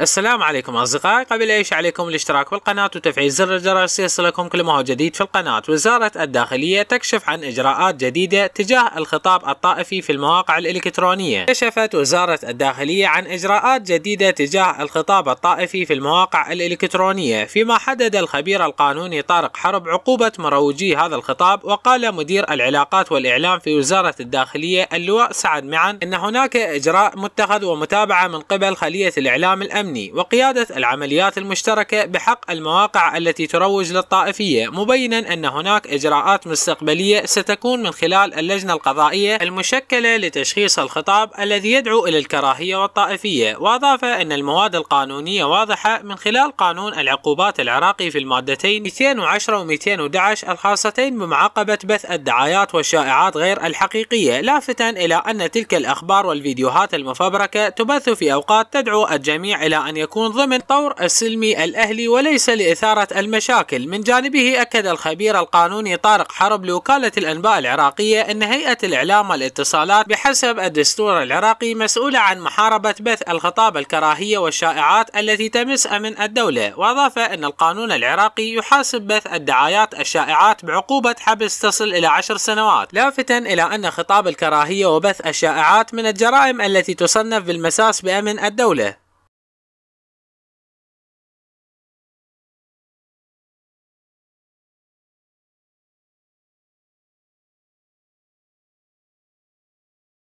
السلام عليكم أصدقائي قبل أي شيء عليكم الاشتراك بالقناة وتفعيل زر الجرس ليصلكم كل ما هو جديد في القناة وزارة الداخلية تكشف عن إجراءات جديدة تجاه الخطاب الطائفي في المواقع الإلكترونية كشفت وزارة الداخلية عن إجراءات جديدة تجاه الخطاب الطائفي في المواقع الإلكترونية فيما حدد الخبير القانوني طارق حرب عقوبة مروجي هذا الخطاب وقال مدير العلاقات والإعلام في وزارة الداخلية اللواء سعد معن أن هناك إجراء متخذ ومتابعة من قبل خلية الإعلام الأمني الأمني وقيادة العمليات المشتركة بحق المواقع التي تروج للطائفية مبينا أن هناك إجراءات مستقبلية ستكون من خلال اللجنة القضائية المشكلة لتشخيص الخطاب الذي يدعو إلى الكراهية والطائفية وأضاف أن المواد القانونية واضحة من خلال قانون العقوبات العراقي في المادتين 210 و 211 الخاصتين بمعاقبة بث الدعايات والشائعات غير الحقيقية لافتا إلى أن تلك الأخبار والفيديوهات المفبركة تبث في أوقات تدعو الجميع إلى إلى أن يكون ضمن طور السلمي الأهلي وليس لإثارة المشاكل من جانبه أكد الخبير القانوني طارق حرب لوكالة الأنباء العراقية أن هيئة الإعلام والاتصالات بحسب الدستور العراقي مسؤولة عن محاربة بث الخطاب الكراهية والشائعات التي تمس أمن الدولة وأضاف أن القانون العراقي يحاسب بث الدعايات الشائعات بعقوبة حبس تصل إلى عشر سنوات لافتا إلى أن خطاب الكراهية وبث الشائعات من الجرائم التي تصنف بالمساس بأمن الدولة